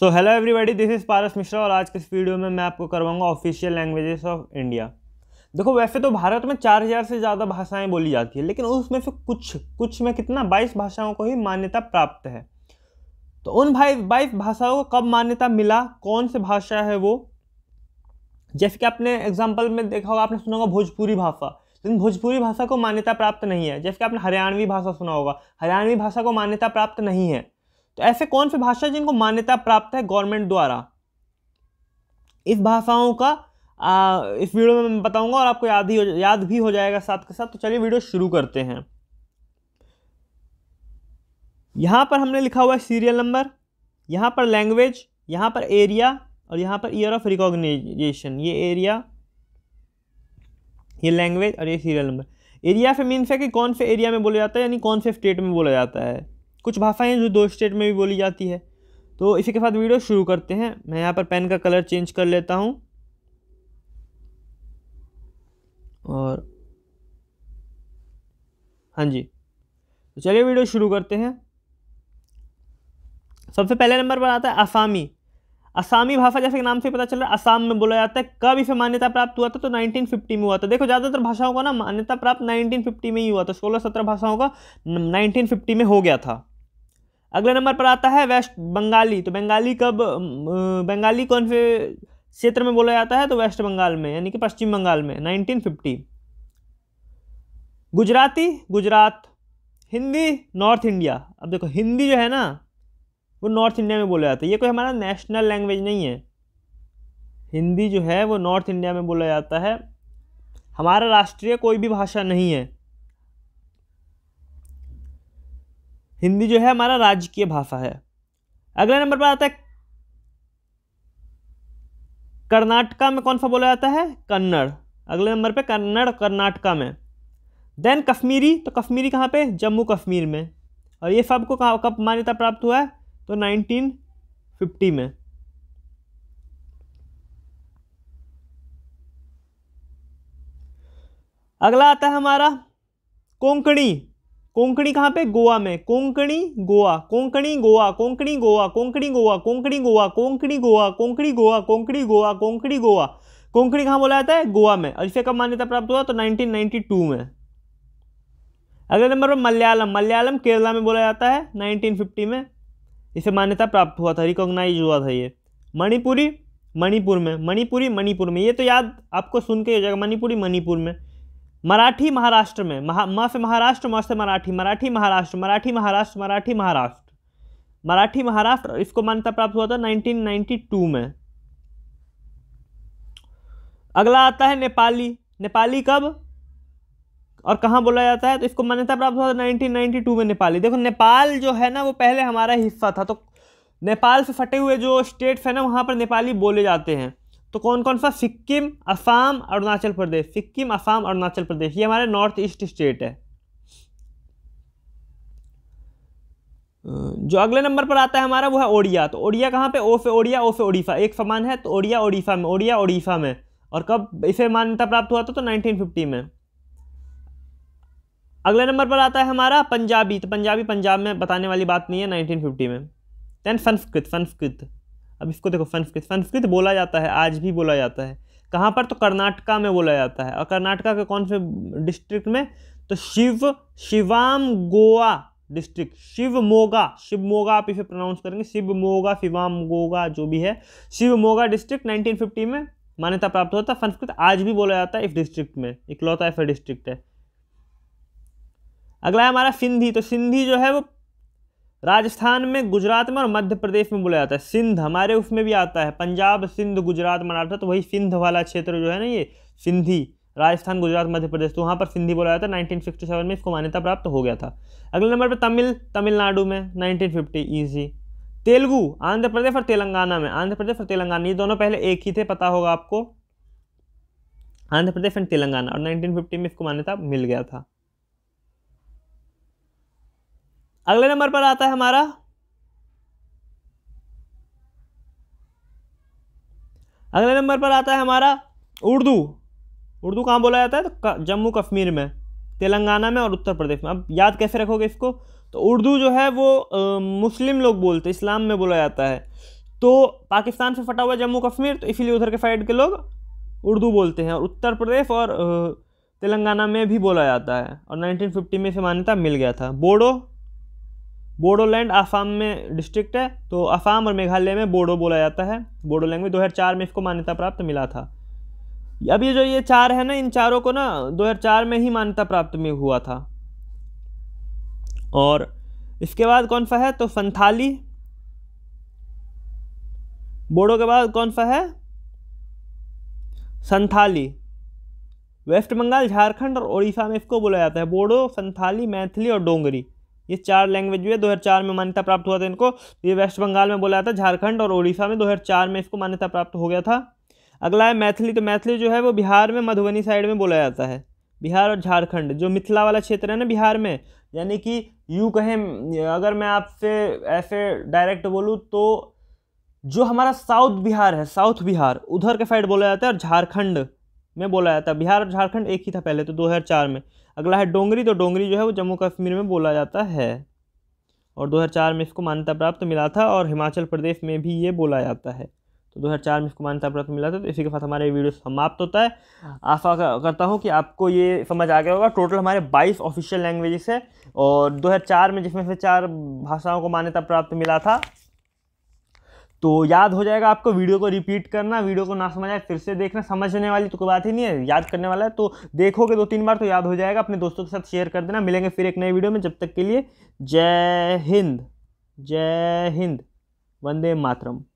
so hello everybody this is Paras Mishra और आज के इस वीडियो में मैं आपको करवाऊंगा ऑफिशियल लैंग्वेजेस ऑफ इंडिया देखो वैसे तो भारत में चार हज़ार से ज़्यादा भाषाएं बोली जाती है लेकिन उसमें से कुछ कुछ में कितना बाईस भाषाओं को ही मान्यता प्राप्त है तो उन भाई बाईस भाषाओं को कब मान्यता मिला कौन सी भाषा है वो जैसे कि आपने एग्जाम्पल में देखा होगा आपने सुना होगा भोजपुरी भाषा लेकिन भोजपुरी भाषा को मान्यता प्राप्त नहीं है जैसे कि आपने हरियाणवी भाषा सुना होगा हरियाणवी भाषा को मान्यता प्राप्त नहीं है तो ऐसे कौन से भाषा जिनको मान्यता प्राप्त है गवर्नमेंट द्वारा इस भाषाओं का आ, इस वीडियो में मैं बताऊंगा और आपको याद ही याद भी हो जाएगा साथ के साथ तो चलिए वीडियो शुरू करते हैं यहां पर हमने लिखा हुआ है सीरियल नंबर यहां पर लैंग्वेज यहां पर एरिया और यहां पर ईयर ऑफ रिकॉग्नाइजेशन ये एरिया ये लैंग्वेज और ये सीरियल नंबर एरिया से मीन्स है कि कौन से एरिया में बोला जाता है यानी कौन से स्टेट में बोला जाता है कुछ भाषाएँ जो दो स्टेट में भी बोली जाती है तो इसी के साथ वीडियो शुरू करते हैं मैं यहाँ पर पेन का कलर चेंज कर लेता हूँ और हाँ जी तो चलिए वीडियो शुरू करते हैं सबसे पहले नंबर पर आता है असामी असामी भाषा जैसे नाम से पता चल रहा है असम में बोला जाता है कब इसे मान्यता प्राप्त हुआ था तो 1950 में हुआ था देखो ज़्यादातर भाषाओं का ना मान्यता प्राप्त 1950 में ही हुआ था सोलह सत्रह भाषाओं का 1950 में हो गया था अगले नंबर पर आता है वेस्ट बंगाली तो बंगाली कब बंगाली कौन से क्षेत्र में बोला जाता है तो वेस्ट बंगाल में यानी कि पश्चिम बंगाल में 1950 गुजराती गुजरात हिंदी नॉर्थ इंडिया अब देखो हिंदी जो है ना वो नॉर्थ इंडिया में बोला जाता है ये कोई हमारा नेशनल लैंग्वेज नहीं है हिंदी जो है वो नॉर्थ इंडिया में बोला जाता है हमारा राष्ट्रीय कोई भी भाषा नहीं है हिंदी जो है हमारा राजकीय भाषा है अगला नंबर पर आता है कर्नाटका में कौन सा बोला जाता है कन्नड़ अगले नंबर पे कन्नड़ कर्नाटका में देन कश्मीरी तो कश्मीरी कहाँ पे जम्मू कश्मीर में और ये सबको कहाँ कब मान्यता प्राप्त हुआ है तो 1950 में अगला आता है हमारा कोंकणी कोंकणी कहाँ पे गोवा में कोंकणी गोवा कोंकणी गोवा कोंकणी गोवा कोंकणी गोवा कोंकणी गोवा कोंकणी गोवा कोंकणी गोवा कोंकणी गोवा कोंकणी गोवा कोंकणी कहाँ बोला जाता है गोवा में और इसे कब मान्यता प्राप्त हुआ तो 1992 में अगले नंबर पर मलयालम मलयालम केरला में बोला जाता है 1950 में इसे मान्यता प्राप्त हुआ था रिकॉग्नाइज हुआ था ये मणिपुरी मणिपुर में मणिपुरी मणिपुर में ये तो याद आपको सुन के हो जाएगा मणिपुरी मणिपुर में मराठी महाराष्ट्र में महा म से महाराष्ट्र म से मराठी मराठी महाराष्ट्र मराठी महाराष्ट्र मराठी महाराष्ट्र मराठी महाराष्ट्र इसको मान्यता प्राप्त हुआ था 1992 में अगला आता है नेपाली नेपाली कब और कहाँ बोला जाता है तो इसको मान्यता प्राप्त हुआ था 1992 में नेपाली देखो नेपाल जो है ना वो पहले हमारा हिस्सा था तो नेपाल से फटे हुए जो स्टेट्स हैं ना वहाँ पर नेपाली बोले जाते हैं तो कौन कौन सा सिक्किम असम अरुणाचल प्रदेश सिक्किम असम अरुणाचल प्रदेश ये हमारे नॉर्थ ईस्ट स्टेट है जो अगले नंबर पर आता है हमारा वो है ओडिया तो ओडिया कहाँ पे ओ से ओडिया ओ से ओडिशा एक समान है तो ओडिया ओडिशा में ओडिया ओडिशा में और कब इसे मान्यता प्राप्त हुआ था तो 1950 में अगले नंबर पर आता है हमारा पंजाबी तो पंजाबी पंजाब में बताने वाली बात नहीं है 1950 में देन संस्कृत संस्कृत अब इसको देखो संस्कृत संस्कृत बोला जाता है आज भी बोला जाता है कहाँ पर तो कर्नाटका में बोला जाता है और कर्नाटका के कौन से डिस्ट्रिक्ट में तो शिव शिवाम गोवा डिस्ट्रिक्ट शिवमोगा शिवमोगा आप इसे प्रोनाउंस करेंगे शिवमोगा गोगा जो भी है शिवमोगा डिस्ट्रिक्ट 1950 में मान्यता प्राप्त होता है संस्कृत आज भी बोला जाता है इस डिस्ट्रिक्ट में इकलौता ऐसा डिस्ट्रिक्ट है अगला है हमारा सिंधी तो सिंधी जो है वो राजस्थान में गुजरात में और मध्य प्रदेश में बोला जाता है सिंध हमारे उसमें भी आता है पंजाब सिंध गुजरात मना तो वही सिंध वाला क्षेत्र जो है ना ये सिंधी राजस्थान गुजरात मध्य प्रदेश तो वहाँ पर सिंधी बोला जाता है 1967 में इसको मान्यता प्राप्त हो गया था अगले नंबर पर तमिल तमिलनाडु में नाइनटीन इजी तेलुगु आंध्र प्रदेश और तेलंगाना में आंध्र प्रदेश और तेलंगाना ये दोनों पहले एक ही थे पता होगा आपको आंध्र प्रदेश एंड तेलंगाना और नाइनटीन में इसको मान्यता मिल गया था अगले नंबर पर आता है हमारा अगले नंबर पर आता है हमारा उर्दू उर्दू कहाँ बोला जाता है तो जम्मू कश्मीर में तेलंगाना में और उत्तर प्रदेश में अब याद कैसे रखोगे इसको तो उर्दू जो है वो आ, मुस्लिम लोग बोलते हैं इस्लाम में बोला जाता है तो पाकिस्तान से फटा हुआ जम्मू कश्मीर तो इसीलिए उधर के साइड के लोग उर्दू बोलते हैं और उत्तर प्रदेश और तेलंगाना में भी बोला जाता है और नाइनटीन में इसे मान्यता मिल गया था बोडो बोडोलैंड आसाम में डिस्ट्रिक्ट है तो आसाम और मेघालय में बोडो बोला जाता है बोडो लैंग्वेज 2004 में इसको मान्यता प्राप्त मिला था अब ये जो ये चार है ना इन चारों को ना 2004 में ही मान्यता प्राप्त में हुआ था और इसके बाद कौन सा है तो संथाली बोडो के बाद कौन सा है संथाली वेस्ट बंगाल झारखंड और उड़ीसा में इसको बोला जाता है बोडो संथाली मैथिली और डोंगरी ये चार लैंग्वेज भी है दो में मान्यता प्राप्त हुआ था इनको ये वेस्ट बंगाल में बोला था झारखंड और उड़ीसा में 2004 में इसको मान्यता प्राप्त हो गया था अगला है मैथिली तो मैथिली जो है वो बिहार में मधुबनी साइड में बोला जाता है बिहार और झारखंड जो मिथिला वाला क्षेत्र है ना बिहार में यानी कि यू कहें अगर मैं आपसे ऐसे डायरेक्ट बोलूँ तो जो हमारा साउथ बिहार है साउथ बिहार उधर के साइड बोला जाता है और झारखंड में बोला जाता है बिहार और झारखंड एक ही था पहले तो 2004 में अगला है डोंगरी तो डोंगरी जो है वो जम्मू कश्मीर में बोला जाता है और 2004 में इसको मान्यता प्राप्त मिला था और हिमाचल प्रदेश में भी ये बोला जाता है तो 2004 में इसको मान्यता प्राप्त मिला था तो इसी के साथ हमारे ये वीडियो समाप्त होता है आशा करता हूँ कि आपको ये समझ आ गया होगा टोटल हमारे 22 ऑफिशियल लैंग्वेजेस है और 2004 में जिसमें से चार भाषाओं को मान्यता प्राप्त मिला था तो याद हो जाएगा आपको वीडियो को रिपीट करना वीडियो को ना समझ आए फिर से देखना समझने वाली तो कोई बात ही नहीं है याद करने वाला है तो देखोगे दो तीन बार तो याद हो जाएगा अपने दोस्तों के साथ शेयर कर देना मिलेंगे फिर एक नए वीडियो में जब तक के लिए जय हिंद जय हिंद वंदे मातरम